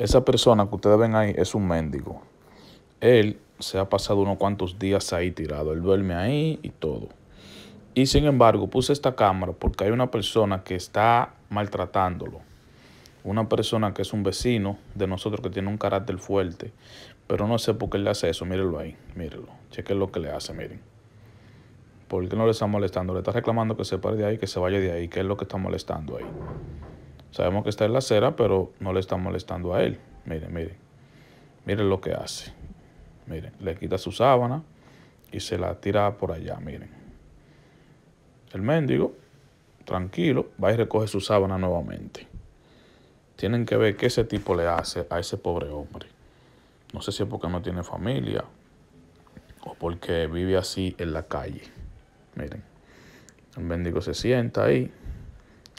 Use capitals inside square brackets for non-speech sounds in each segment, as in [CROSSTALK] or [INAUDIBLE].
Esa persona que ustedes ven ahí es un mendigo. Él se ha pasado unos cuantos días ahí tirado. Él duerme ahí y todo. Y sin embargo, puse esta cámara porque hay una persona que está maltratándolo. Una persona que es un vecino de nosotros que tiene un carácter fuerte. Pero no sé por qué le hace eso. Mírenlo ahí. Mírenlo. Chequen lo que le hace. Miren. ¿Por qué no le está molestando? Le está reclamando que se pare de ahí, que se vaya de ahí. ¿Qué es lo que está molestando ahí? Sabemos que está en la acera, pero no le está molestando a él. Miren, miren. Miren lo que hace. Miren, le quita su sábana y se la tira por allá, miren. El mendigo, tranquilo, va y recoge su sábana nuevamente. Tienen que ver qué ese tipo le hace a ese pobre hombre. No sé si es porque no tiene familia o porque vive así en la calle. Miren, el mendigo se sienta ahí,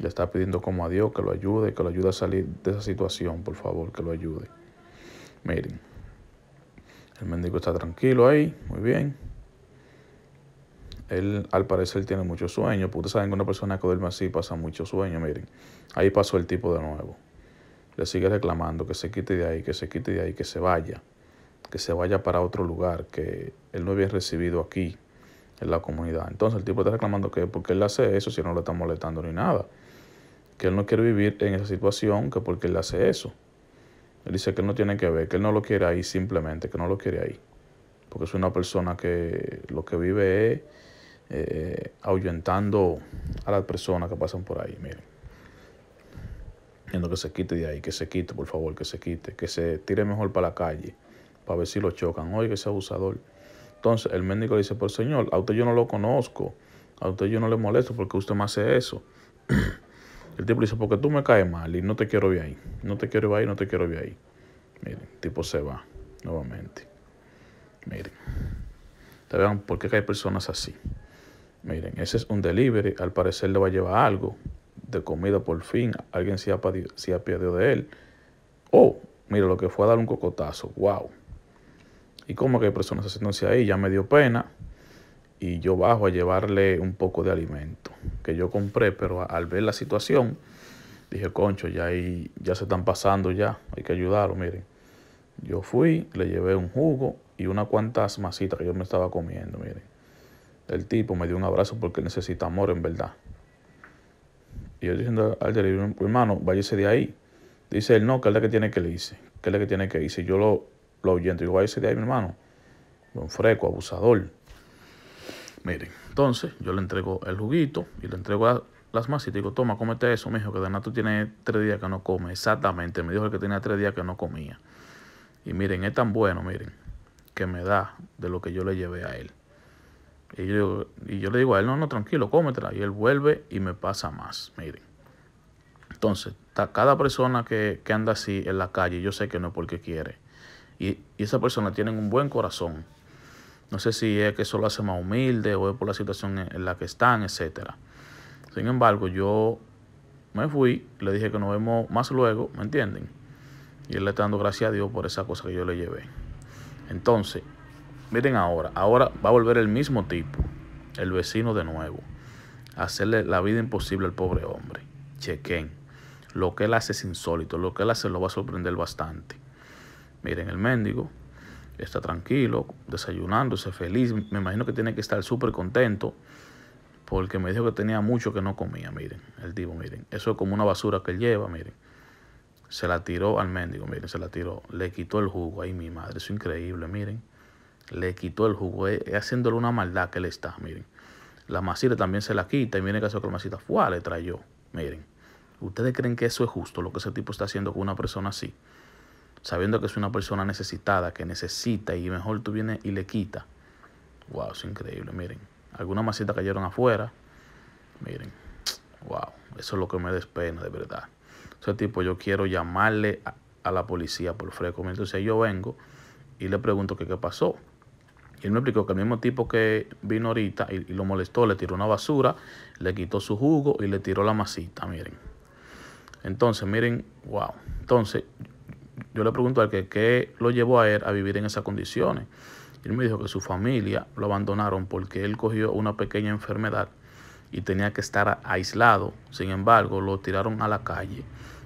le está pidiendo como a Dios que lo ayude, que lo ayude a salir de esa situación, por favor, que lo ayude. Miren, el mendigo está tranquilo ahí, muy bien. Él al parecer tiene mucho sueño, porque ustedes saben que una persona que duerme así pasa mucho sueño, miren. Ahí pasó el tipo de nuevo. Le sigue reclamando que se quite de ahí, que se quite de ahí, que se vaya. Que se vaya para otro lugar, que él no había recibido aquí en la comunidad. Entonces el tipo está reclamando que porque él hace eso si no lo está molestando ni nada que él no quiere vivir en esa situación, que porque él hace eso. Él dice que él no tiene que ver, que él no lo quiere ahí simplemente, que no lo quiere ahí. Porque es una persona que lo que vive es eh, ahuyentando a las personas que pasan por ahí. Miren. Viendo que se quite de ahí, que se quite, por favor, que se quite, que se tire mejor para la calle, para ver si lo chocan. Oye, que es abusador. Entonces el médico le dice, por señor, a usted yo no lo conozco, a usted yo no le molesto porque usted me hace eso. [CLEARS THROAT] El tipo dice, porque tú me caes mal y no te quiero ver ahí. No te quiero ver ahí, no te quiero ver ahí. Miren, el tipo se va nuevamente. Miren, te vean por qué hay personas así. Miren, ese es un delivery. Al parecer le va a llevar algo de comida por fin. Alguien se ha perdido de él. Oh, mira lo que fue a dar un cocotazo. Wow. ¿Y cómo que hay personas Entonces ahí? Ya me dio pena y yo bajo a llevarle un poco de alimento que yo compré, pero al ver la situación, dije, concho, ya, ahí, ya se están pasando ya, hay que ayudarlo, miren. Yo fui, le llevé un jugo y una cuantas masitas que yo me estaba comiendo, miren. El tipo me dio un abrazo porque necesita amor, en verdad. Y yo diciendo al mi hermano, váyase de ahí. Dice él, no, ¿qué es lo que tiene que le hice, ¿Qué es lo que tiene que hice. Yo lo, lo oyendo, digo, váyase de ahí, mi hermano. un freco, abusador. Miren, entonces yo le entrego el juguito y le entrego las masas y te digo, toma, cómete eso, mijo, que Donato tiene tres días que no come. Exactamente, me dijo el que tenía tres días que no comía. Y miren, es tan bueno, miren, que me da de lo que yo le llevé a él. Y yo, y yo le digo a él, no, no, tranquilo, cómetela. Y él vuelve y me pasa más, miren. Entonces, cada persona que, que anda así en la calle, yo sé que no es porque quiere. Y, y esa persona tiene un buen corazón. No sé si es que eso lo hace más humilde o es por la situación en la que están, etcétera. Sin embargo, yo me fui, le dije que nos vemos más luego, ¿me entienden? Y él le está dando gracias a Dios por esa cosa que yo le llevé. Entonces, miren ahora, ahora va a volver el mismo tipo, el vecino de nuevo, a hacerle la vida imposible al pobre hombre. Chequen, lo que él hace es insólito, lo que él hace lo va a sorprender bastante. Miren, el mendigo está tranquilo, desayunándose, feliz. Me imagino que tiene que estar súper contento porque me dijo que tenía mucho que no comía, miren, el tipo, miren. Eso es como una basura que él lleva, miren. Se la tiró al mendigo, miren, se la tiró. Le quitó el jugo, ahí mi madre, eso es increíble, miren. Le quitó el jugo, eh, es, haciéndole una maldad que le está, miren. La masita también se la quita y miren que con que la masita, ¡fua! le trayó, miren. ¿Ustedes creen que eso es justo lo que ese tipo está haciendo con una persona así? sabiendo que es una persona necesitada, que necesita y mejor tú vienes y le quitas. Wow, es increíble, miren. Algunas masitas cayeron afuera. Miren, wow, eso es lo que me despena de verdad. Ese tipo, yo quiero llamarle a, la policía por freco... Entonces yo vengo y le pregunto qué pasó. Y él me explicó que el mismo tipo que vino ahorita y, y, lo molestó, le tiró una basura, le quitó su jugo y le tiró la masita, miren. Entonces, miren, wow. Entonces, yo le pregunto al que qué lo llevó a él a vivir en esas condiciones. él me dijo que su familia lo abandonaron porque él cogió una pequeña enfermedad y tenía que estar aislado. Sin embargo, lo tiraron a la calle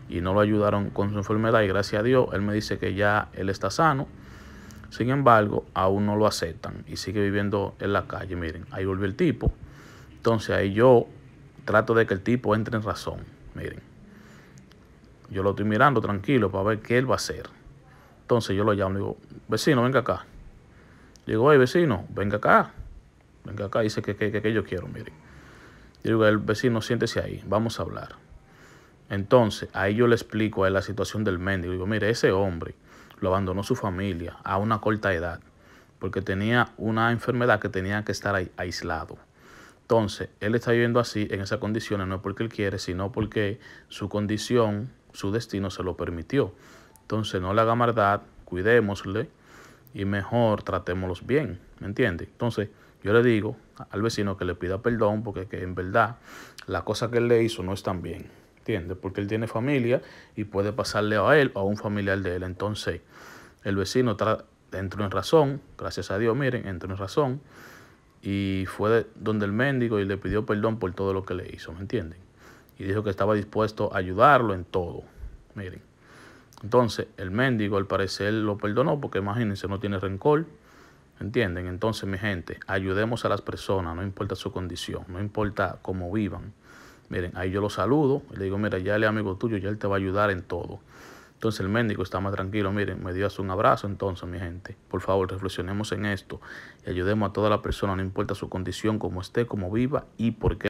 y no lo ayudaron con su enfermedad y gracias a Dios, él me dice que ya él está sano. Sin embargo, aún no lo aceptan y sigue viviendo en la calle. Miren, ahí volvió el tipo. Entonces ahí yo trato de que el tipo entre en razón. Miren. Yo lo estoy mirando tranquilo para ver qué él va a hacer. Entonces yo lo llamo y digo, vecino, venga acá. Le digo, hey, vecino, venga acá. Venga acá, dice que, que, yo quiero, Mire. Yo digo, el vecino, siéntese ahí, vamos a hablar. Entonces, ahí yo le explico a él la situación del mendigo. Digo, mire, ese hombre lo abandonó su familia a una corta edad porque tenía una enfermedad que tenía que estar aislado. Entonces, él está viviendo así, en esas condiciones, no es porque él quiere, sino porque su condición su destino se lo permitió. Entonces no le haga maldad, cuidémosle y mejor tratémoslos bien, ¿me entiende? Entonces yo le digo al vecino que le pida perdón porque en verdad la cosa que él le hizo no es tan bien, ¿entiende? Porque él tiene familia y puede pasarle a él o a un familiar de él. Entonces el vecino entró en razón, gracias a Dios, miren, entró en razón y fue donde el mendigo y le pidió perdón por todo lo que le hizo, ¿me entienden? y dijo que estaba dispuesto a ayudarlo en todo. Miren. Entonces, el mendigo al parecer lo perdonó porque imagínense, no tiene rencor. ¿Entienden? Entonces, mi gente, ayudemos a las personas, no importa su condición, no importa cómo vivan. Miren, ahí yo lo saludo y le digo, mira, ya el amigo tuyo, ya él te va a ayudar en todo. Entonces el médico está más tranquilo, miren, me dio hace un abrazo entonces, mi gente. Por favor, reflexionemos en esto y ayudemos a toda la persona, no importa su condición, cómo esté, cómo viva y por qué.